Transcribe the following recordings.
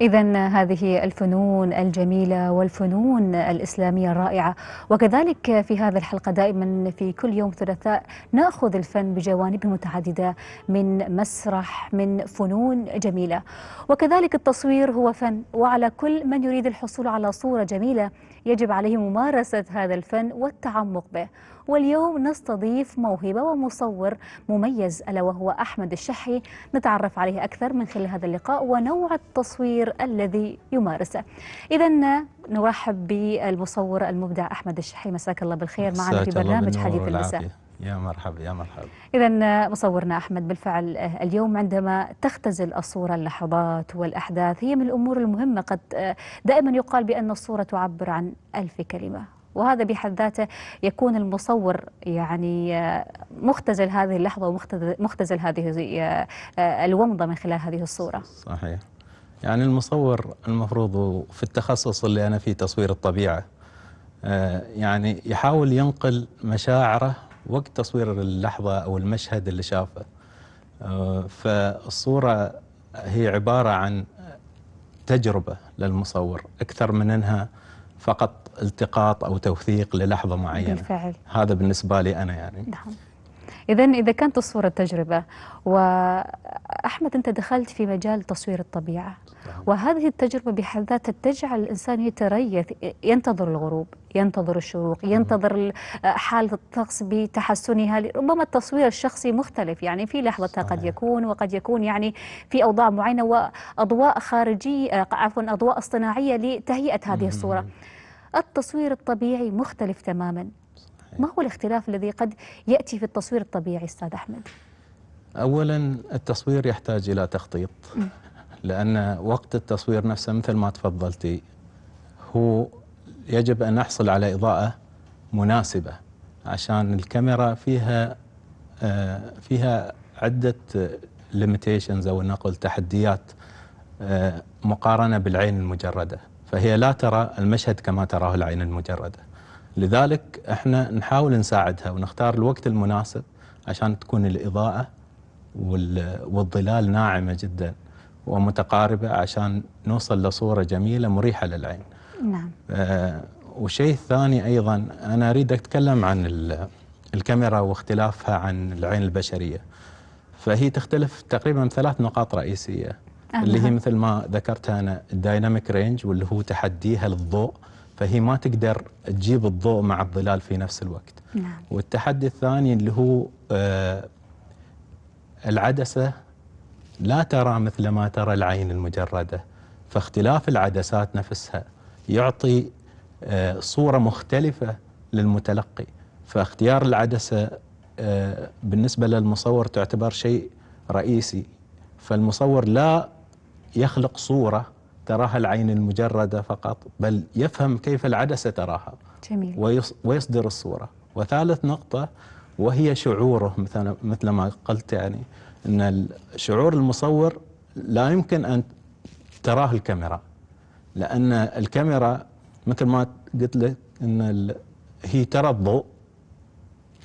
إذا هذه الفنون الجميلة والفنون الإسلامية الرائعة وكذلك في هذا الحلقة دائما في كل يوم ثلاثاء نأخذ الفن بجوانبه متعددة من مسرح من فنون جميلة وكذلك التصوير هو فن وعلى كل من يريد الحصول على صورة جميلة يجب عليه ممارسة هذا الفن والتعمق به واليوم نستضيف موهبة ومصور مميز ألا وهو أحمد الشحي نتعرف عليه أكثر من خلال هذا اللقاء ونوع التصوير الذي يمارسه إذا نرحب بالمصور المبدع أحمد الشحي مساك الله بالخير معنا في برنامج حديث المساء يا مرحبا يا مرحبا إذا آه، مصورنا أحمد بالفعل آه، اليوم عندما تختزل الصورة اللحظات والأحداث هي من الأمور المهمة قد آه، دائما يقال بأن الصورة تعبر عن ألف كلمة وهذا بحد ذاته يكون المصور يعني مختزل هذه اللحظة ومختزل هذه الومضة من خلال هذه الصورة صحيح يعني المصور المفروض في التخصص اللي أنا فيه تصوير الطبيعة يعني يحاول ينقل مشاعره وقت تصوير اللحظة أو المشهد اللي شافه آه، فالصورة هي عبارة عن تجربة للمصور أكثر من أنها فقط التقاط أو توثيق للحظة معينة بالفعل. هذا بالنسبة لي أنا يعني نعم. إذا إذا كانت الصورة تجربة وأحمد أنت دخلت في مجال تصوير الطبيعة نعم. وهذه التجربة بحد ذاتها تجعل الإنسان يتريث ينتظر الغروب ينتظر الشروق نعم. ينتظر حالة الطقس بتحسنها ربما التصوير الشخصي مختلف يعني في لحظتها قد يكون وقد يكون يعني في أوضاع معينة وأضواء خارجية آه، عفوا أضواء اصطناعية لتهيئة هذه الصورة التصوير الطبيعي مختلف تماما ما هو الاختلاف الذي قد يأتي في التصوير الطبيعي أستاذ أحمد؟ أولا التصوير يحتاج إلى تخطيط لأن وقت التصوير نفسه مثل ما تفضلتي هو يجب أن نحصل على إضاءة مناسبة عشان الكاميرا فيها آه، فيها عدة ليميتيشنز أو نقول تحديات آه، مقارنة بالعين المجردة فهي لا ترى المشهد كما تراه العين المجردة لذلك احنا نحاول نساعدها ونختار الوقت المناسب عشان تكون الاضاءه والظلال ناعمه جدا ومتقاربه عشان نوصل لصوره جميله مريحه للعين. نعم. آه والشيء الثاني ايضا انا اريد اتكلم عن الكاميرا واختلافها عن العين البشريه. فهي تختلف تقريبا ثلاث نقاط رئيسيه أه. اللي هي مثل ما ذكرت انا الدايناميك رينج واللي هو تحديها للضوء فهي ما تقدر تجيب الضوء مع الظلال في نفس الوقت نعم. والتحدي الثاني اللي هو آه العدسة لا ترى مثل ما ترى العين المجردة فاختلاف العدسات نفسها يعطي آه صورة مختلفة للمتلقي فاختيار العدسة آه بالنسبة للمصور تعتبر شيء رئيسي فالمصور لا يخلق صورة تراها العين المجردة فقط بل يفهم كيف العدسة تراها جميل. ويصدر الصورة وثالث نقطة وهي شعوره مثل, مثل ما قلت يعني أن شعور المصور لا يمكن أن تراه الكاميرا لأن الكاميرا مثل ما قلت لك أن هي ترى الضوء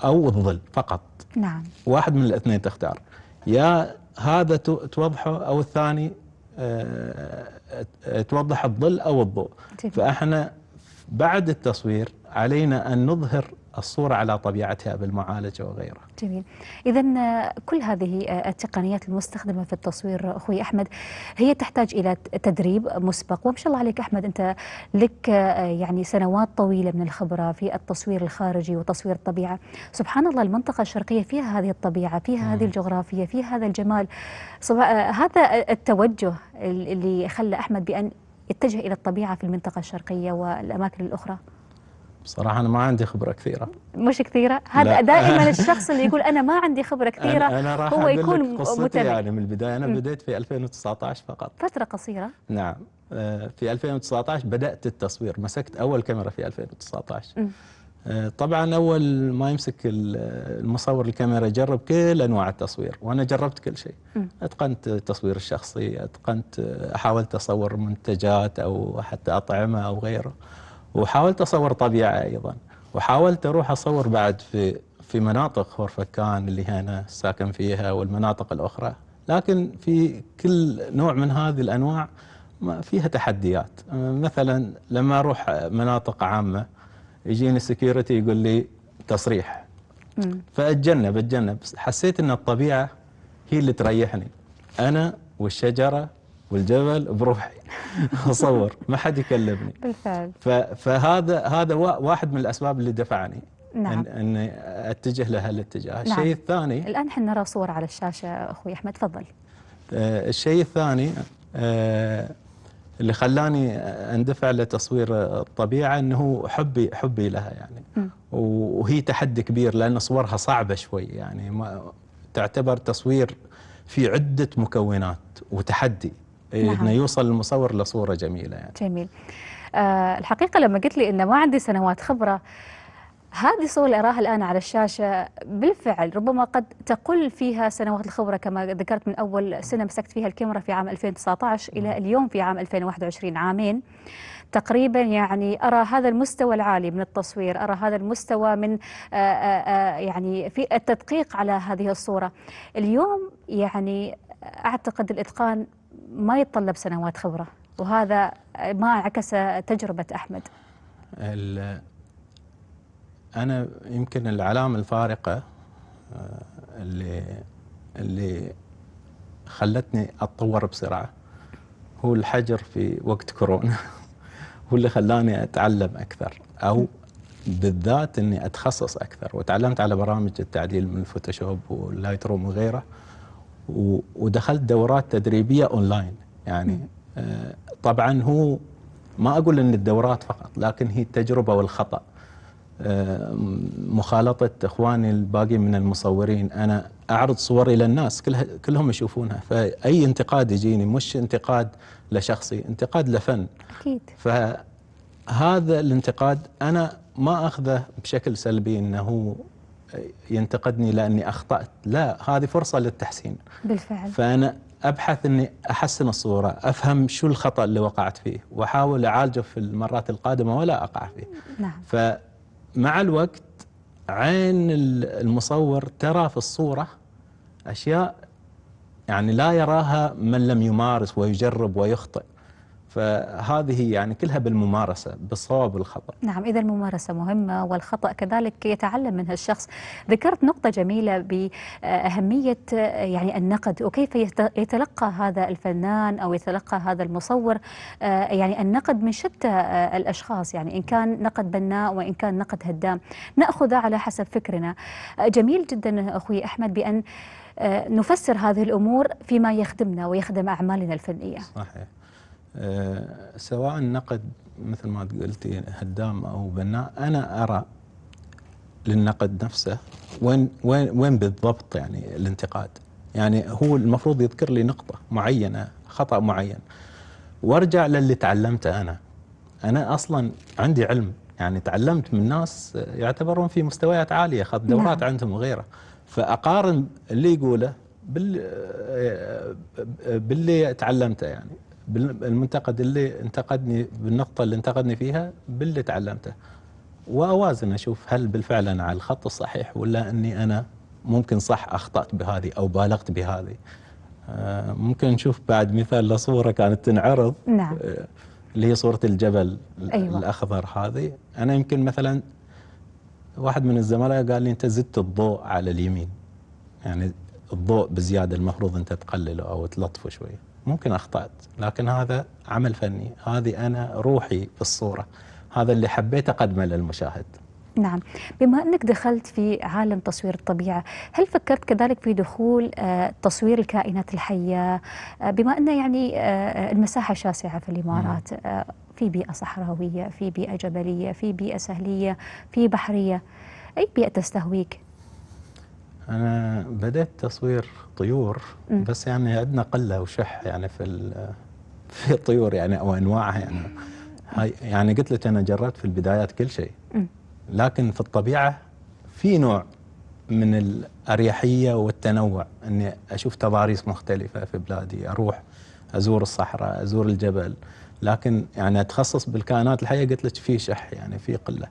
أو الظل فقط نعم واحد من الاثنين تختار يا هذا توضحه أو الثاني آه، آه، توضح الظل أو الضوء فإحنا بعد التصوير علينا أن نظهر الصورة على طبيعتها بالمعالجة وغيرها جميل إذا كل هذه التقنيات المستخدمة في التصوير أخوي أحمد هي تحتاج إلى تدريب مسبق وما شاء الله عليك أحمد أنت لك يعني سنوات طويلة من الخبرة في التصوير الخارجي وتصوير الطبيعة سبحان الله المنطقة الشرقية فيها هذه الطبيعة فيها هذه الجغرافية فيها هذا الجمال هذا التوجه اللي خلى أحمد بأن اتجه إلى الطبيعة في المنطقة الشرقية والأماكن الأخرى بصراحة أنا ما عندي خبرة كثيرة مش كثيرة هذا دائما الشخص اللي يقول أنا ما عندي خبرة كثيرة أنا, أنا راح هو يكون متمكن يعني من البداية أنا م. بديت في 2019 فقط فترة قصيرة نعم آه، في 2019 بدأت التصوير مسكت أول كاميرا في 2019 م. آه، طبعا أول ما يمسك المصور الكاميرا يجرب كل أنواع التصوير وأنا جربت كل شيء أتقنت التصوير الشخصي أتقنت آه، حاولت أصور منتجات أو حتى أطعمة أو غيره وحاولت اصور طبيعه ايضا وحاولت اروح اصور بعد في في مناطق خورفكان اللي هنا ساكن فيها والمناطق الاخرى لكن في كل نوع من هذه الانواع فيها تحديات مثلا لما اروح مناطق عامه يجيني السكيورتي يقول لي تصريح فاتجنب اتجنب حسيت ان الطبيعه هي اللي تريحني انا والشجره والجبل بروحي اصور ما حد يكلمني بالفعل فهذا هذا واحد من الاسباب اللي دفعني نعم. أن, أتجه لهالاتجاه نعم. الشيء الثاني الآن احنا نرى صور على الشاشة أخوي أحمد تفضل آه، الشيء الثاني آه، اللي خلاني اندفع لتصوير الطبيعه انه حبي حبي لها يعني وهي تحدي كبير لان صورها صعبه شوي يعني ما تعتبر تصوير في عده مكونات وتحدي إيه، نعم. يوصل المصور لصوره جميله يعني جميل آه الحقيقه لما قلت لي انه ما عندي سنوات خبره هذه الصور اللي أراها الآن على الشاشة بالفعل ربما قد تقل فيها سنوات الخبرة كما ذكرت من أول سنة مسكت فيها الكاميرا في عام 2019 إلى نعم. اليوم في عام 2021 عامين تقريبا يعني أرى هذا المستوى العالي من التصوير أرى هذا المستوى من آه، آه، آه، يعني في التدقيق على هذه الصورة اليوم يعني أعتقد الإتقان ما يتطلب سنوات خبرة وهذا ما عكس تجربة أحمد أنا يمكن العلامة الفارقة آه، اللي اللي خلتني أتطور بسرعة هو الحجر في وقت كورونا هو اللي خلاني أتعلم أكثر أو بالذات أني أتخصص أكثر وتعلمت على برامج التعديل من الفوتوشوب واللايت روم وغيره ودخلت دورات تدريبيه اونلاين يعني آه، طبعا هو ما اقول ان الدورات فقط لكن هي التجربه والخطا آه، مخالطه اخواني الباقي من المصورين انا اعرض صور الى الناس كلها كلهم يشوفونها فاي انتقاد يجيني مش انتقاد لشخصي انتقاد لفن اكيد فهذا الانتقاد انا ما اخذه بشكل سلبي انه ينتقدني لاني اخطات لا هذه فرصه للتحسين بالفعل فانا ابحث اني احسن الصوره افهم شو الخطا اللي وقعت فيه واحاول اعالجه في المرات القادمه ولا اقع فيه نعم فمع الوقت عين المصور ترى في الصوره اشياء يعني لا يراها من لم يمارس ويجرب ويخطئ فهذه يعني كلها بالممارسة بالصواب والخطأ نعم إذا الممارسة مهمة والخطأ كذلك يتعلم منها الشخص ذكرت نقطة جميلة بأهمية يعني النقد وكيف يتلقى هذا الفنان أو يتلقى هذا المصور آه، يعني النقد من شتى آه، الأشخاص يعني إن كان نقد بناء وإن كان نقد هدام نأخذه على حسب فكرنا آه، جميل جدا أخوي أحمد بأن نفسر هذه الأمور فيما يخدمنا ويخدم أعمالنا الفنية صحيح آه، سواء نقد مثل ما قلتي هدام او بناء انا ارى للنقد نفسه وين وين وين بالضبط يعني الانتقاد يعني هو المفروض يذكر لي نقطه معينه خطا معين وارجع للي تعلمته انا انا اصلا عندي علم يعني تعلمت من ناس يعتبرون في مستويات عاليه اخذت نعم. دورات نعم. عندهم وغيره فاقارن اللي يقوله بال آه، آه، باللي تعلمته يعني بالمنتقد اللي انتقدني بالنقطه اللي انتقدني فيها باللي تعلمته واوازن اشوف هل بالفعل انا على الخط الصحيح ولا اني انا ممكن صح اخطات بهذه او بالغت بهذه آه، ممكن نشوف بعد مثال لصوره كانت تنعرض نعم آه، اللي هي صوره الجبل أيوة. الاخضر هذه انا يمكن مثلا واحد من الزملاء قال لي انت زدت الضوء على اليمين يعني الضوء بزياده المفروض انت تقلله او تلطفه شويه ممكن اخطات لكن هذا عمل فني هذه انا روحي في الصوره هذا اللي حبيت اقدمه للمشاهد نعم بما أنك دخلت في عالم تصوير الطبيعة هل فكرت كذلك في دخول آه، تصوير الكائنات الحية آه، بما أن يعني آه، المساحة شاسعة في الإمارات نعم. في بيئة صحراوية في بيئة جبلية في بيئة سهلية في بحرية أي بيئة تستهويك أنا بدأت تصوير طيور بس يعني عندنا قلة وشح يعني في في الطيور يعني أو أنواعها يعني هاي يعني قلت لك أنا جربت في البدايات كل شيء لكن في الطبيعة في نوع من الأريحية والتنوع أني أشوف تضاريس مختلفة في بلادي أروح أزور الصحراء أزور الجبل لكن يعني أتخصص بالكائنات الحية قلت لك في شح يعني في قلة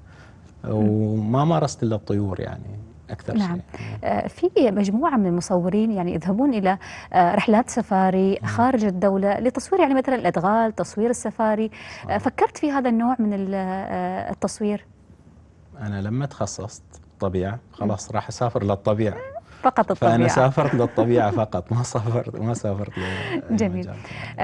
وما مارست إلا الطيور يعني أكثر نعم آه، في مجموعة من المصورين يعني يذهبون إلى آه، رحلات سفاري خارج الدولة لتصوير يعني مثلا الأدغال تصوير السفاري آه، صحيح. فكرت في هذا النوع من التصوير؟ أنا لما تخصصت طبيعة خلاص راح أسافر للطبيعة فقط الطبيعة فأنا سافرت للطبيعة فقط ما سافرت ما سافرت جميل آه،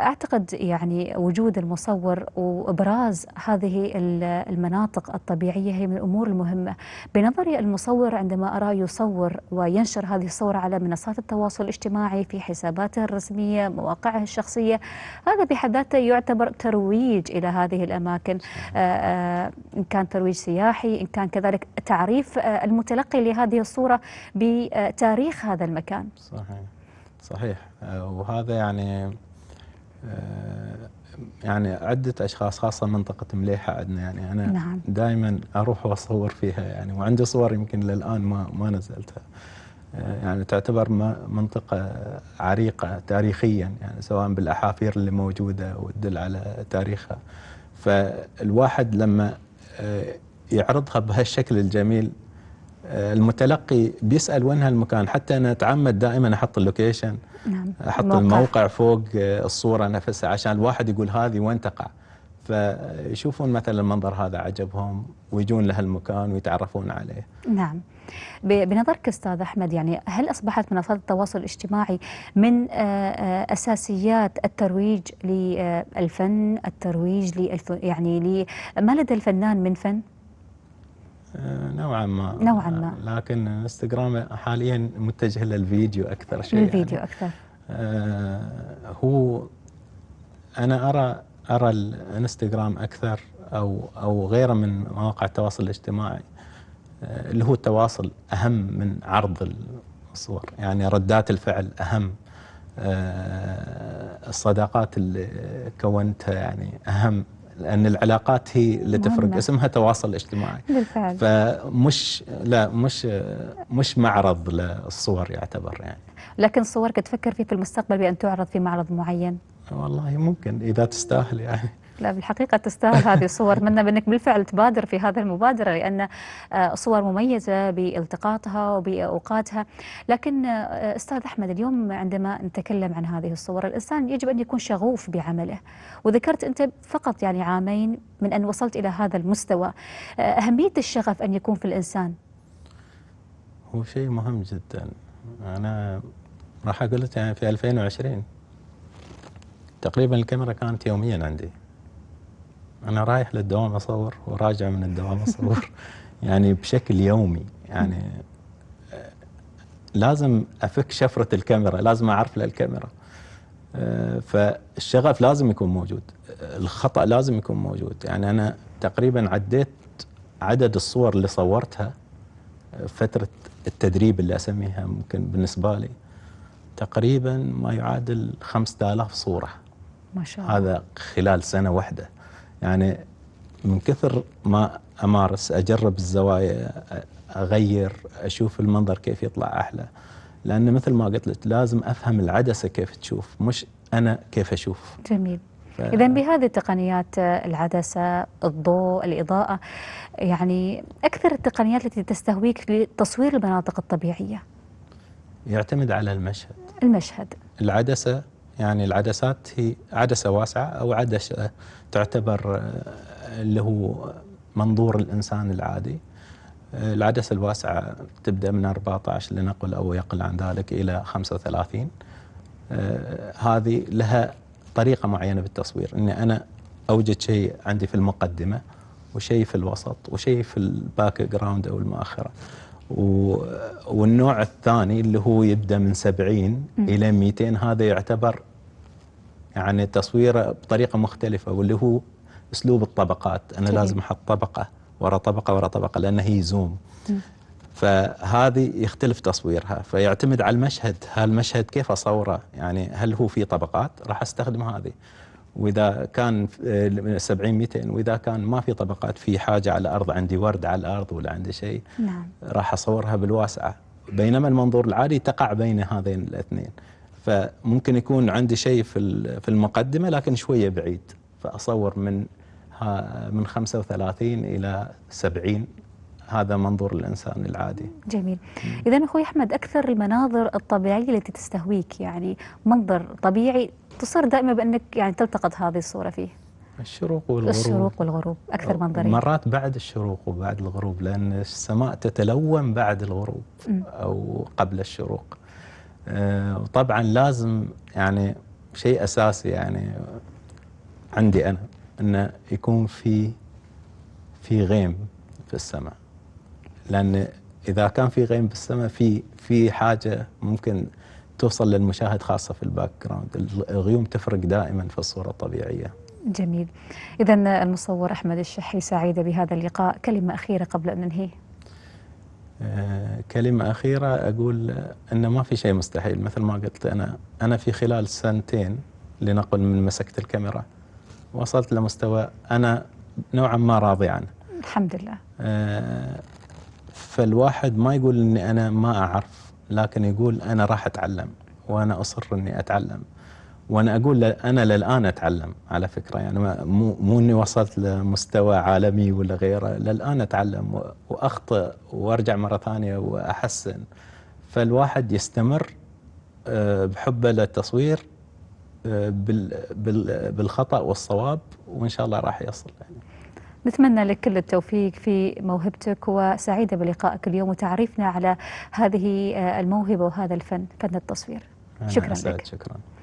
أعتقد يعني وجود المصور وإبراز هذه المناطق الطبيعية هي من الأمور المهمة بنظري المصور عندما أرى يصور وينشر هذه الصورة على منصات التواصل الاجتماعي في حساباته الرسمية مواقعه الشخصية هذا بحد ذاته يعتبر ترويج إلى هذه الأماكن آه، آه، إن كان ترويج سياحي إن كان كذلك تعريف المتلقي لهذه الصورة ب بتاريخ هذا المكان صحيح صحيح آه، وهذا يعني آه، يعني عدة أشخاص خاصة منطقة مليحة عندنا يعني أنا نعم. دائما أروح وأصور فيها يعني وعندي صور يمكن للآن ما ما نزلتها آه، يعني تعتبر منطقة عريقة تاريخيا يعني سواء بالأحافير اللي موجودة وتدل على تاريخها فالواحد لما يعرضها بهالشكل الجميل آه، المتلقي بيسال وين هالمكان حتى انا اتعمد دائما احط اللوكيشن نعم. احط الموقع. الموقع فوق آه، الصوره نفسها عشان الواحد يقول هذه وين تقع فيشوفون مثلا المنظر هذا عجبهم ويجون لهالمكان ويتعرفون عليه نعم بنظرك استاذ احمد يعني هل اصبحت منصات التواصل الاجتماعي من آه، اساسيات الترويج للفن الترويج يعني لما لدى الفنان من فن آه، نوعا ما نوعا ما آه، لكن انستغرام حاليا متجه للفيديو اكثر شيء للفيديو يعني اكثر آه، هو انا ارى ارى الانستغرام اكثر او او غيره من مواقع التواصل الاجتماعي اللي هو التواصل اهم من عرض الصور يعني ردات الفعل اهم الصداقات اللي كونتها يعني اهم لان العلاقات هي اللي تفرق اسمها تواصل اجتماعي بالفعل فمش لا مش مش معرض للصور يعتبر يعني لكن صورك تفكر فيه في المستقبل بان تعرض في معرض معين والله ممكن اذا تستاهل يعني لا بالحقيقة تستاهل هذه الصور منا بأنك بالفعل تبادر في هذه المبادرة لأن آه، صور مميزة بإلتقاطها وبأوقاتها لكن آه، أستاذ أحمد اليوم عندما نتكلم عن هذه الصور الإنسان يجب أن يكون شغوف بعمله وذكرت أنت فقط يعني عامين من أن وصلت إلى هذا المستوى آه، أهمية الشغف أن يكون في الإنسان هو شيء مهم جدا أنا راح أقول لك يعني في 2020 تقريبا الكاميرا كانت يوميا عندي انا رايح للدوام اصور وراجع من الدوام اصور يعني بشكل يومي يعني لازم افك شفره الكاميرا لازم اعرف للكاميرا آه، فالشغف لازم يكون موجود آه، الخطا لازم يكون موجود يعني انا تقريبا عديت عدد الصور اللي صورتها آه، فتره التدريب اللي اسميها ممكن بالنسبه لي تقريبا ما يعادل 5000 صوره ما شاء الله هذا خلال سنه واحده يعني من كثر ما امارس اجرب الزوايا اغير اشوف المنظر كيف يطلع احلى لان مثل ما قلت لك لازم افهم العدسه كيف تشوف مش انا كيف اشوف جميل ف... اذا بهذه التقنيات العدسه الضوء الاضاءه يعني اكثر التقنيات التي تستهويك لتصوير المناطق الطبيعيه يعتمد على المشهد المشهد العدسه يعني العدسات هي عدسة واسعة أو عدسة تعتبر آه، اللي هو منظور الإنسان العادي آه، العدسة الواسعة تبدأ من 14 لنقل أو يقل عن ذلك إلى 35 آه، هذه لها طريقة معينة بالتصوير أني أنا أوجد شيء عندي في المقدمة وشيء في الوسط وشيء في الباك جراوند أو المؤخرة والنوع الثاني اللي هو يبدا من 70 الى 200 هذا يعتبر يعني تصويره بطريقه مختلفه واللي هو اسلوب الطبقات انا جميل. لازم احط طبقه ورا طبقه ورا طبقه لان هي زوم فهذه يختلف تصويرها فيعتمد على المشهد هالمشهد كيف اصوره يعني هل هو في طبقات راح استخدم هذه واذا كان 70 آه، 200 واذا كان ما في طبقات في حاجه على الارض عندي ورد على الارض ولا عندي شيء نعم. راح اصورها بالواسعه بينما المنظور العالي تقع بين هذين الاثنين فممكن يكون عندي شيء في في المقدمه لكن شويه بعيد فاصور من من 35 الى 70 هذا منظور الإنسان العادي جميل إذا أخوي أحمد أكثر المناظر الطبيعية التي تستهويك يعني منظر طبيعي تصر دائما بأنك يعني تلتقط هذه الصورة فيه الشروق والغروب الشروق والغروب أكثر منظرية مرات بعد الشروق وبعد الغروب لأن السماء تتلون بعد الغروب م. أو قبل الشروق آه، وطبعا لازم يعني شيء أساسي يعني عندي أنا أنه يكون في في غيم في السماء لان اذا كان في غيم بالسماء في في حاجه ممكن توصل للمشاهد خاصه في الباك جراوند الغيوم تفرق دائما في الصوره الطبيعيه جميل اذا المصور احمد الشحي سعيده بهذا اللقاء كلمه اخيره قبل ان ننهيه آه، كلمة أخيرة أقول أن ما في شيء مستحيل مثل ما قلت أنا أنا في خلال سنتين لنقل من مسكت الكاميرا وصلت لمستوى أنا نوعا ما راضي عنه الحمد لله آه، فالواحد ما يقول اني انا ما اعرف لكن يقول انا راح اتعلم وانا اصر اني اتعلم وانا اقول انا للان اتعلم على فكره يعني مو مو اني وصلت لمستوى عالمي ولا غيره للان اتعلم واخطا وارجع مره ثانيه واحسن فالواحد يستمر آه، بحبه للتصوير آه، بالخطا والصواب وان شاء الله راح يصل يعني. نتمنى لك كل التوفيق في موهبتك وسعيدة بلقائك اليوم وتعريفنا على هذه آه، الموهبة وهذا الفن فن التصوير شكرا لك شكرا